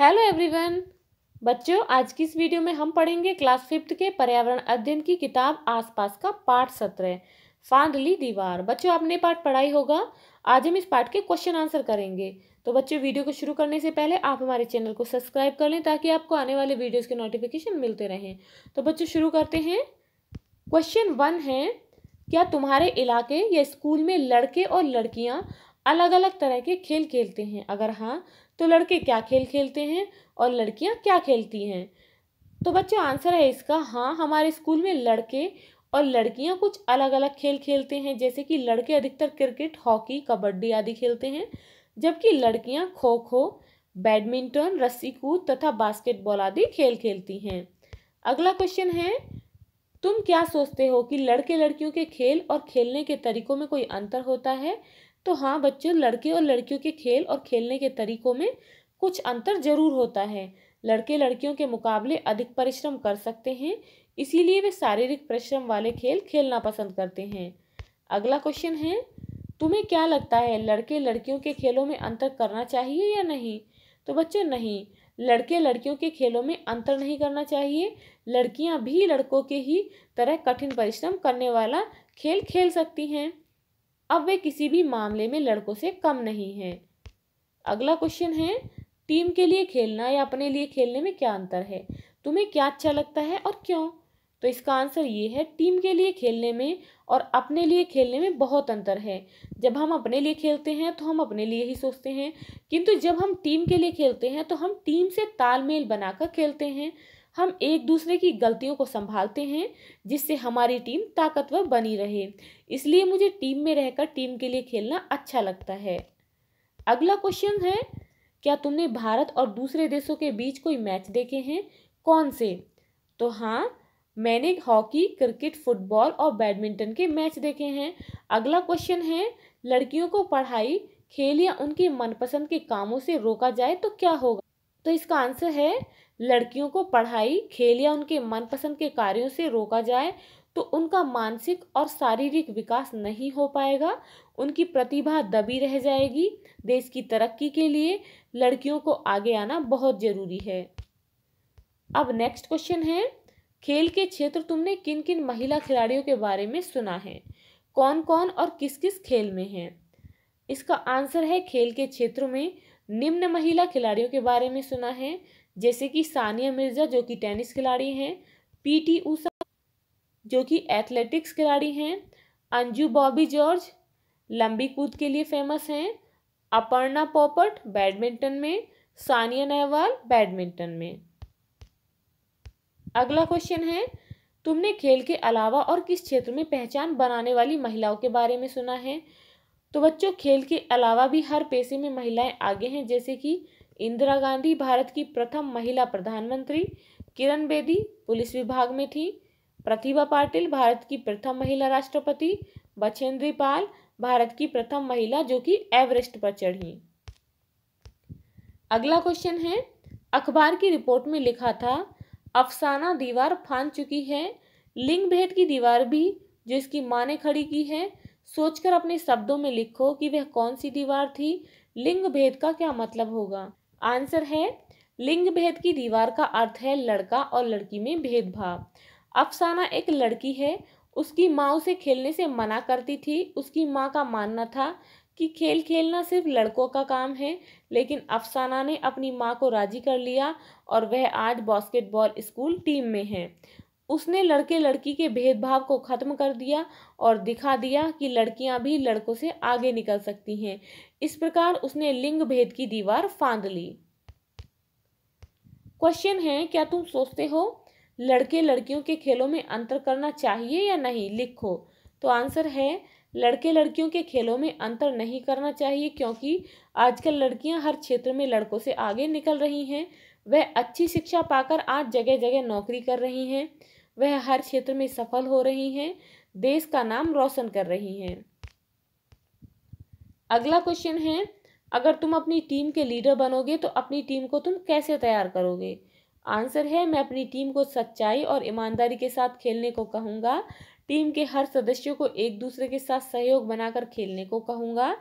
hello everyone बच्चों आज की इस वीडियो में हम पढ़ेंगे क्लास फिफ्थ के पर्यावरण अध्ययन की किताब आसपास का पाठ सत्रह फांदली दीवार बच्चों आपने पाठ पढ़ाई होगा आज हम इस पाठ के क्वेश्चन आंसर करेंगे तो बच्चों वीडियो को शुरू करने से पहले आप हमारे चैनल को सब्सक्राइब कर लें ताकि आपको आने वाले वीडियोज़ के नोटिफिकेशन मिलते रहें तो बच्चों शुरू करते हैं क्वेश्चन वन है क्या तुम्हारे इलाके या स्कूल में लड़के और लड़कियाँ अलग अलग तरह के खेल खेलते हैं अगर हाँ तो लड़के क्या खेल खेलते हैं और लड़कियां क्या खेलती हैं तो बच्चों आंसर है इसका हाँ हमारे स्कूल में लड़के और लड़कियां कुछ अलग अलग खेल खेलते हैं जैसे कि लड़के अधिकतर क्रिकेट हॉकी कबड्डी आदि खेलते हैं जबकि लड़कियाँ खो खो बैडमिंटन रस्सी कूद तथा बास्केटबॉल आदि खेल खेलती हैं अगला क्वेश्चन है तुम क्या सोचते हो कि लड़के लड़कियों के खेल और खेलने के तरीकों में कोई अंतर होता है तो हाँ बच्चों लड़के और लड़कियों के खेल और खेलने के तरीकों में कुछ अंतर जरूर होता है लड़के लड़कियों के मुकाबले अधिक परिश्रम कर सकते हैं इसीलिए वे शारीरिक परिश्रम वाले खेल खेलना पसंद करते हैं अगला क्वेश्चन है तुम्हें क्या लगता है लड़के लड़कियों के खेलों में अंतर करना चाहिए या नहीं तो बच्चों नहीं लड़के लड़कियों के खेलों में अंतर नहीं करना चाहिए लड़कियां भी लड़कों के ही तरह कठिन परिश्रम करने वाला खेल खेल सकती हैं अब वे किसी भी मामले में लड़कों से कम नहीं हैं अगला क्वेश्चन है टीम के लिए खेलना या अपने लिए खेलने में क्या अंतर है तुम्हें क्या अच्छा लगता है और क्यों तो इसका आंसर ये है टीम के लिए खेलने में और अपने लिए खेलने में बहुत अंतर है जब हम अपने लिए खेलते हैं तो हम अपने लिए ही सोचते हैं किंतु जब हम टीम के लिए खेलते हैं तो हम टीम से तालमेल बनाकर खेलते हैं हम एक दूसरे की गलतियों को संभालते हैं जिससे हमारी टीम ताकतवर बनी रहे इसलिए मुझे टीम में रहकर टीम के लिए खेलना अच्छा लगता है अगला क्वेश्चन है क्या तुमने भारत और दूसरे देशों के बीच कोई मैच देखे हैं कौन से तो हाँ मैंने हॉकी क्रिकेट फुटबॉल और बैडमिंटन के मैच देखे हैं अगला क्वेश्चन है लड़कियों को पढ़ाई खेल या उनके मनपसंद के कामों से रोका जाए तो क्या होगा तो इसका आंसर है लड़कियों को पढ़ाई खेल या उनके मनपसंद के कार्यों से रोका जाए तो उनका मानसिक और शारीरिक विकास नहीं हो पाएगा उनकी प्रतिभा दबी रह जाएगी देश की तरक्की के लिए लड़कियों को आगे आना बहुत ज़रूरी है अब नेक्स्ट क्वेश्चन है खेल के क्षेत्र तुमने किन किन महिला खिलाड़ियों के बारे में सुना है कौन कौन और किस किस खेल में हैं इसका आंसर है खेल के क्षेत्र में निम्न महिला खिलाड़ियों के बारे में सुना है जैसे कि सानिया मिर्जा जो कि टेनिस खिलाड़ी हैं पीटी ऊषा जो कि एथलेटिक्स खिलाड़ी हैं अंजू बॉबी जॉर्ज लंबी कूद के लिए फेमस हैं अपर्णा पोपट बैडमिंटन में सानिया नेहवाल बैडमिंटन में अगला क्वेश्चन है तुमने खेल के अलावा और किस क्षेत्र में पहचान बनाने वाली महिलाओं के बारे में सुना है तो बच्चों खेल के अलावा भी हर पेशे में महिलाएं आगे हैं जैसे कि इंदिरा गांधी भारत की प्रथम महिला प्रधानमंत्री किरण बेदी पुलिस विभाग में थी प्रतिभा पाटिल भारत की प्रथम महिला राष्ट्रपति बछेंद्री पाल भारत की प्रथम महिला जो कि एवरेस्ट पर चढ़ी अगला क्वेश्चन है अखबार की रिपोर्ट में लिखा था अफसाना दीवार फान चुकी है लिंग भेद की दीवार भी जो इसकी माँ ने खड़ी की है सोचकर अपने शब्दों में लिखो कि वह कौन सी दीवार थी लिंग भेद का क्या मतलब होगा आंसर है लिंग भेद की दीवार का अर्थ है लड़का और लड़की में भेदभाव अफसाना एक लड़की है उसकी माँ उसे खेलने से मना करती थी उसकी माँ का मानना था कि खेल खेलना सिर्फ लड़कों का काम है लेकिन अफसाना ने अपनी माँ को राजी कर लिया और वह आज बास्केटबॉल स्कूल टीम में है उसने लड़के लड़की के भेदभाव को ख़त्म कर दिया और दिखा दिया कि लड़कियां भी लड़कों से आगे निकल सकती हैं इस प्रकार उसने लिंग भेद की दीवार फांद ली क्वेश्चन है क्या तुम सोचते हो लड़के लड़कियों के खेलों में अंतर करना चाहिए या नहीं लिखो तो आंसर है लड़के लड़कियों के खेलों में अंतर नहीं करना चाहिए क्योंकि आजकल लड़कियां हर क्षेत्र में लड़कों से आगे निकल रही हैं वह अच्छी शिक्षा पाकर आज जगह जगह नौकरी कर रही हैं वह हर क्षेत्र में सफल हो रही हैं देश का नाम रोशन कर रही हैं अगला क्वेश्चन है अगर तुम अपनी टीम के लीडर बनोगे तो अपनी टीम को तुम कैसे तैयार करोगे आंसर है मैं अपनी टीम को सच्चाई और ईमानदारी के साथ खेलने को कहूँगा टीम के हर सदस्यों को एक दूसरे के साथ सहयोग बनाकर खेलने को कहूँगा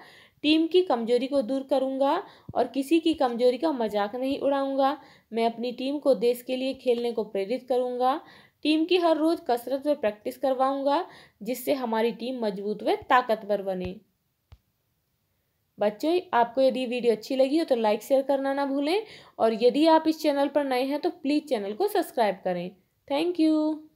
टीम की कमजोरी को दूर करूँगा और किसी की कमजोरी का मजाक नहीं उड़ाऊँगा मैं अपनी टीम को देश के लिए खेलने को प्रेरित करूँगा टीम की हर रोज़ कसरत व प्रैक्टिस करवाऊंगा जिससे हमारी टीम मजबूत व ताकतवर बने बच्चों आपको यदि वीडियो अच्छी लगी हो तो लाइक शेयर करना ना भूलें और यदि आप इस चैनल पर नए हैं तो प्लीज़ चैनल को सब्सक्राइब करें थैंक यू